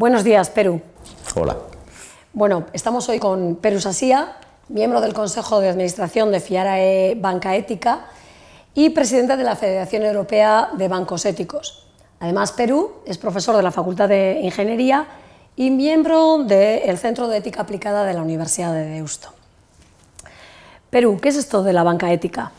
Buenos días, Perú. Hola. Bueno, estamos hoy con Perú Sasía, miembro del Consejo de Administración de Fiarae Banca Ética y Presidenta de la Federación Europea de Bancos Éticos. Además, Perú es profesor de la Facultad de Ingeniería y miembro del Centro de Ética Aplicada de la Universidad de Deusto. Perú, ¿qué es esto de la banca ética?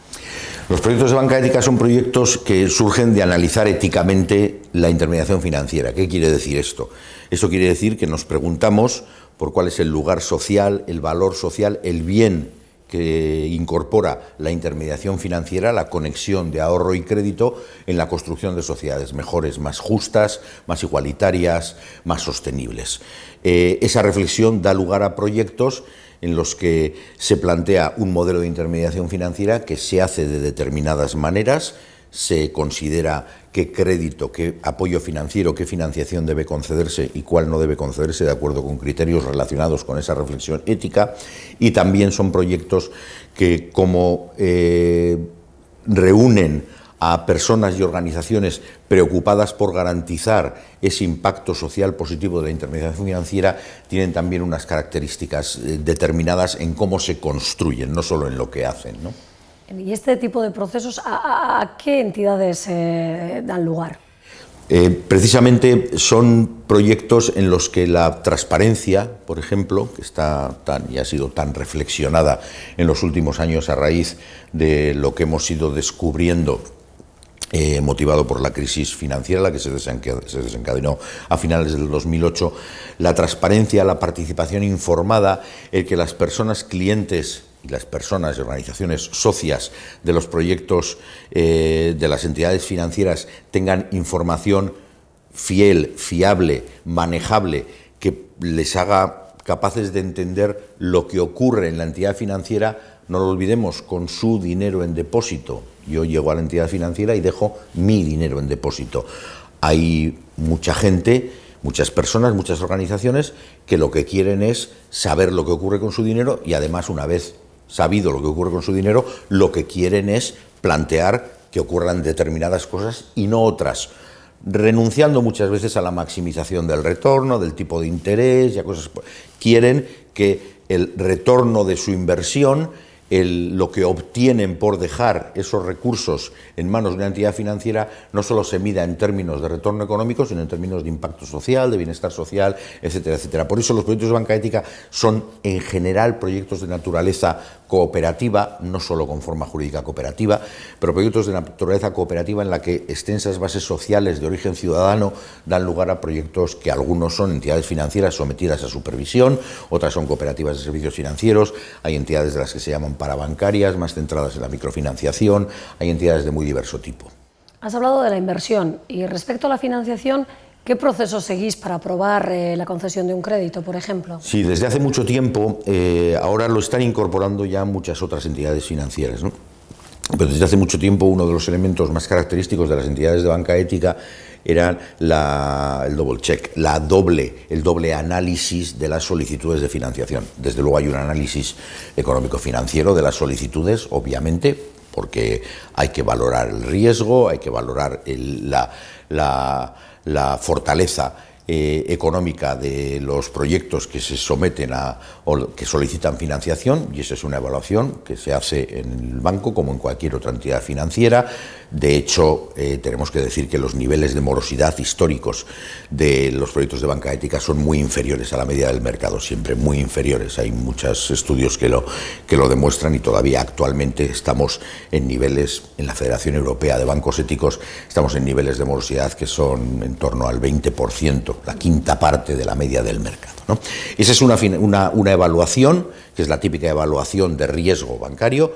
Los proyectos de banca ética son proyectos que surgen de analizar éticamente la intermediación financiera. ¿Qué quiere decir esto? Eso quiere decir que nos preguntamos por cuál es el lugar social, el valor social, el bien que incorpora la intermediación financiera, la conexión de ahorro y crédito en la construcción de sociedades mejores, más justas, más igualitarias, más sostenibles. Eh, esa reflexión da lugar a proyectos en los que se plantea un modelo de intermediación financiera que se hace de determinadas maneras, se considera qué crédito, qué apoyo financiero, qué financiación debe concederse y cuál no debe concederse de acuerdo con criterios relacionados con esa reflexión ética. Y también son proyectos que como eh, reúnen a personas y organizaciones preocupadas por garantizar ese impacto social positivo de la intermediación financiera, tienen también unas características eh, determinadas en cómo se construyen, no solo en lo que hacen. ¿Y este tipo de procesos a, qué entidades eh, dan lugar? Eh, precisamente son proyectos en los que la transparencia, por ejemplo, que está tan y ha sido tan reflexionada en los últimos años a raíz de lo que hemos ido descubriendo eh, motivado por la crisis financiera, la que se desencadenó a finales del 2008, la transparencia, la participación informada, el que las personas clientes y las personas y organizaciones socias de los proyectos eh, de las entidades financieras tengan información fiel, fiable, manejable, que les haga capaces de entender lo que ocurre en la entidad financiera, no lo olvidemos, con su dinero en depósito. Yo llego a la entidad financiera y dejo mi dinero en depósito. Hay mucha gente muchas personas, muchas organizaciones que lo que quieren es saber lo que ocurre con su dinero y además una vez sabido lo que ocurre con su dinero, lo que quieren es plantear que ocurran determinadas cosas y no otras, renunciando muchas veces a la maximización del retorno, del tipo de interés y cosas. Quieren que el retorno de su inversión, lo que obtienen por dejar esos recursos en manos de una entidad financiera, no solo se mida en términos de retorno económico, sino en términos de impacto social, de bienestar social, etcétera, etcétera. Por eso los proyectos de banca ética son en general proyectos de naturaleza cooperativa, no solo con forma jurídica cooperativa, pero proyectos de naturaleza cooperativa en la que extensas bases sociales de origen ciudadano dan lugar a proyectos que algunos son entidades financieras sometidas a supervisión, otras son cooperativas de servicios financieros, hay entidades de las que se llaman parabancarias, más centradas en la microfinanciación, hay entidades de muy diverso tipo. Has hablado de la inversión y respecto a la financiación, ¿Qué proceso seguís para aprobar eh, la concesión de un crédito, por ejemplo? Sí, desde hace mucho tiempo, eh, ahora lo están incorporando ya muchas otras entidades financieras. ¿no? Pero desde hace mucho tiempo uno de los elementos más característicos de las entidades de banca ética era el double check, la doble, el doble análisis de las solicitudes de financiación. Desde luego hay un análisis económico-financiero de las solicitudes, obviamente, porque hay que valorar el riesgo, hay que valorar la fortaleza eh, económica de los proyectos que se someten a o que solicitan financiación, y esa es una evaluación que se hace en el banco como en cualquier otra entidad financiera. De hecho, eh, tenemos que decir que los niveles de morosidad históricos de los proyectos de banca ética son muy inferiores a la media del mercado, siempre muy inferiores. Hay muchos estudios que lo, que lo demuestran y todavía actualmente estamos en niveles, en la Federación Europea de Bancos Éticos, estamos en niveles de morosidad que son en torno al 20% la quinta parte de la media del mercado. Esa es una, una, evaluación, que es la típica evaluación de riesgo bancario,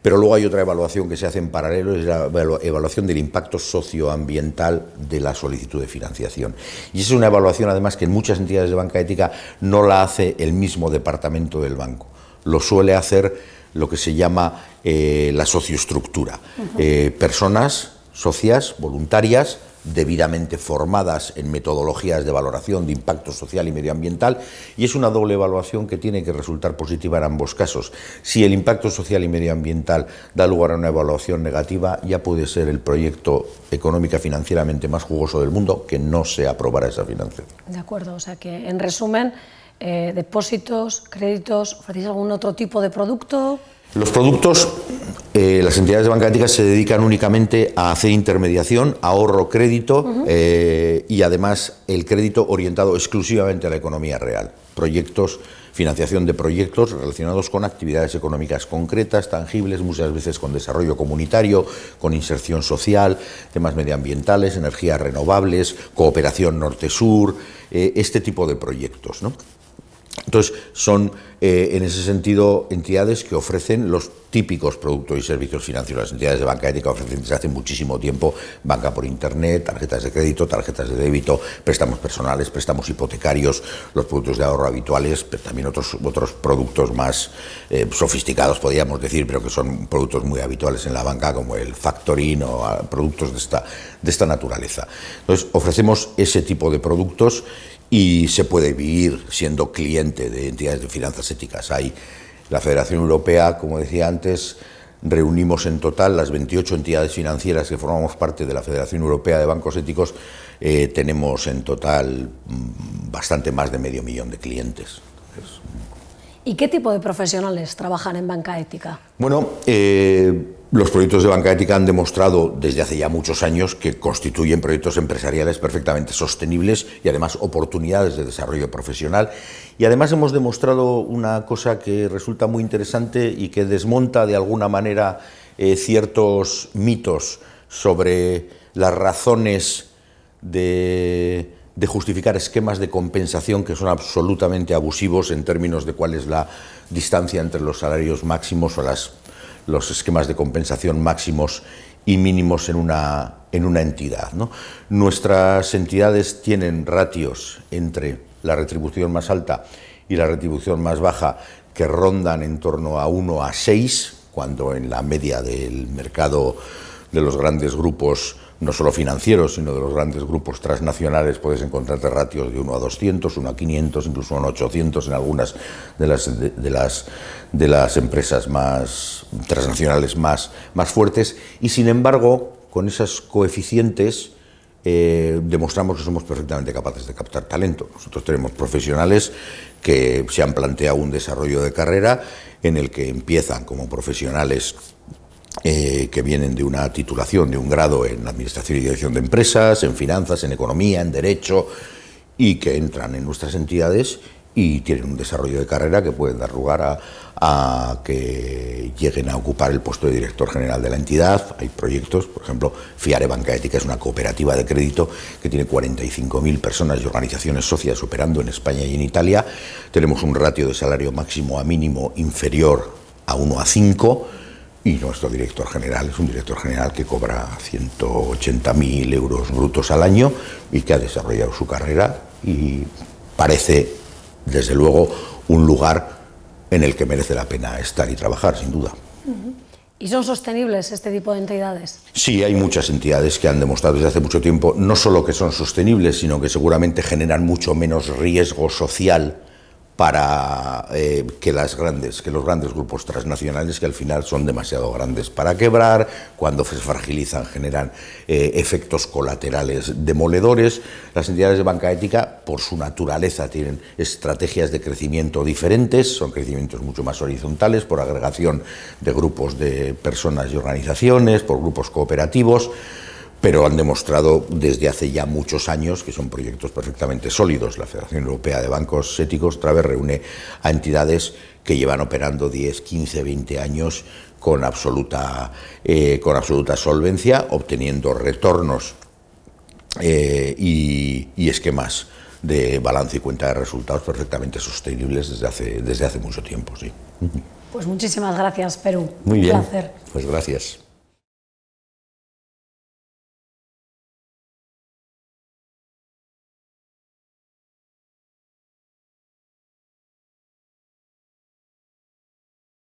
pero luego hay otra evaluación que se hace en paralelo, es la evaluación del impacto socioambiental de la solicitud de financiación. Y esa es una evaluación, además, que en muchas entidades de banca ética no la hace el mismo departamento del banco, lo suele hacer lo que se llama eh, la socioestructura. Eh, personas, socias, voluntarias, debidamente formadas en metodologías de valoración de impacto social y medioambiental y es una doble evaluación que tiene que resultar positiva en ambos casos. Si el impacto social y medioambiental da lugar a una evaluación negativa, ya puede ser el proyecto económica financieramente más jugoso del mundo que no se aprobará esa financiación. De acuerdo, o sea que en resumen, eh, depósitos, créditos, ¿ofrecéis algún otro tipo de producto? Los productos, eh, las entidades bancarias se dedican únicamente a hacer intermediación, ahorro crédito eh, y además el crédito orientado exclusivamente a la economía real. Proyectos, financiación de proyectos relacionados con actividades económicas concretas, tangibles, muchas veces con desarrollo comunitario, con inserción social, temas medioambientales, energías renovables, cooperación norte-sur, eh, este tipo de proyectos. ¿no? Entonces, son eh, en ese sentido entidades que ofrecen los típicos productos y servicios financieros. Las entidades de banca ética ofrecen desde hace muchísimo tiempo banca por internet, tarjetas de crédito, tarjetas de débito, préstamos personales, préstamos hipotecarios, los productos de ahorro habituales, pero también otros, otros productos más eh, sofisticados, podríamos decir, pero que son productos muy habituales en la banca, como el factoring o ah, productos de esta, de esta naturaleza. Entonces, ofrecemos ese tipo de productos y se puede vivir siendo cliente de entidades de finanzas éticas. Hay la Federación Europea, como decía antes, reunimos en total las 28 entidades financieras que formamos parte de la Federación Europea de Bancos Éticos, eh, tenemos en total mm, bastante más de medio millón de clientes. ¿Y qué tipo de profesionales trabajan en banca ética? Bueno, eh, los proyectos de banca ética han demostrado desde hace ya muchos años que constituyen proyectos empresariales perfectamente sostenibles y además oportunidades de desarrollo profesional. Y además hemos demostrado una cosa que resulta muy interesante y que desmonta de alguna manera eh, ciertos mitos sobre las razones de de justificar esquemas de compensación que son absolutamente abusivos en términos de cuál es la distancia entre los salarios máximos o las, los esquemas de compensación máximos y mínimos en una, en una entidad. Nuestras entidades tienen ratios entre la retribución más alta y la retribución más baja que rondan en torno a 1 a 6, cuando en la media del mercado de los grandes grupos no solo financieros, sino de los grandes grupos transnacionales, puedes encontrarte ratios de 1 a 200, 1 a 500, incluso 1 a 800 en algunas de las, de, las, de las empresas más transnacionales más, más fuertes. Y sin embargo, con esos coeficientes, eh, demostramos que somos perfectamente capaces de captar talento. Nosotros tenemos profesionales que se han planteado un desarrollo de carrera en el que empiezan como profesionales eh, que vienen de una titulación, de un grado en Administración y Dirección de Empresas, en Finanzas, en Economía, en Derecho, y que entran en nuestras entidades y tienen un desarrollo de carrera que pueden dar lugar a, a, que lleguen a ocupar el puesto de director general de la entidad. Hay proyectos, por ejemplo, Fiare Banca Ética es una cooperativa de crédito que tiene 45.000 personas y organizaciones socias operando en España y en Italia. Tenemos un ratio de salario máximo a mínimo inferior a 1 a 5 y nuestro director general es un director general que cobra 180.000 euros brutos al año y que ha desarrollado su carrera y parece, desde luego, un lugar en el que merece la pena estar y trabajar, sin duda. ¿Y son sostenibles este tipo de entidades? Sí, hay muchas entidades que han demostrado desde hace mucho tiempo no solo que son sostenibles, sino que seguramente generan mucho menos riesgo social para eh, que las grandes, que los grandes grupos transnacionales que al final son demasiado grandes para quebrar, cuando se fragilizan generan eh, efectos colaterales demoledores. Las entidades de banca ética, por su naturaleza, tienen estrategias de crecimiento diferentes, son crecimientos mucho más horizontales por agregación de grupos de personas y organizaciones, por grupos cooperativos pero han demostrado desde hace ya muchos años que son proyectos perfectamente sólidos. La Federación Europea de Bancos Éticos, vez reúne a entidades que llevan operando 10, 15, 20 años con absoluta, eh, con absoluta solvencia, obteniendo retornos eh, y, esquemas de balance y cuenta de resultados perfectamente sostenibles desde hace, desde hace mucho tiempo. Sí. Pues muchísimas gracias, Perú. Muy bien. placer. Pues gracias.